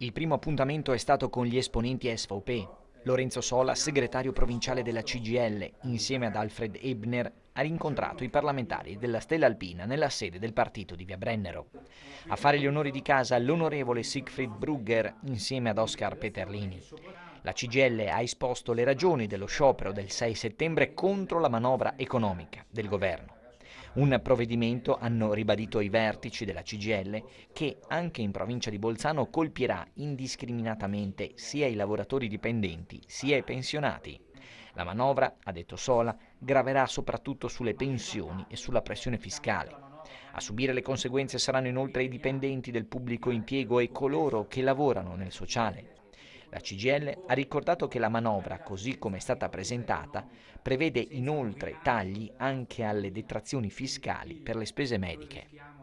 Il primo appuntamento è stato con gli esponenti SVP. Lorenzo Sola, segretario provinciale della CGL, insieme ad Alfred Ebner, ha rincontrato i parlamentari della Stella Alpina nella sede del partito di Via Brennero. A fare gli onori di casa l'onorevole Siegfried Brugger insieme ad Oscar Peterlini. La CGL ha esposto le ragioni dello sciopero del 6 settembre contro la manovra economica del governo. Un provvedimento, hanno ribadito i vertici della CGL, che anche in provincia di Bolzano colpirà indiscriminatamente sia i lavoratori dipendenti sia i pensionati. La manovra, ha detto Sola, graverà soprattutto sulle pensioni e sulla pressione fiscale. A subire le conseguenze saranno inoltre i dipendenti del pubblico impiego e coloro che lavorano nel sociale. La CGL ha ricordato che la manovra, così come è stata presentata, prevede inoltre tagli anche alle detrazioni fiscali per le spese mediche.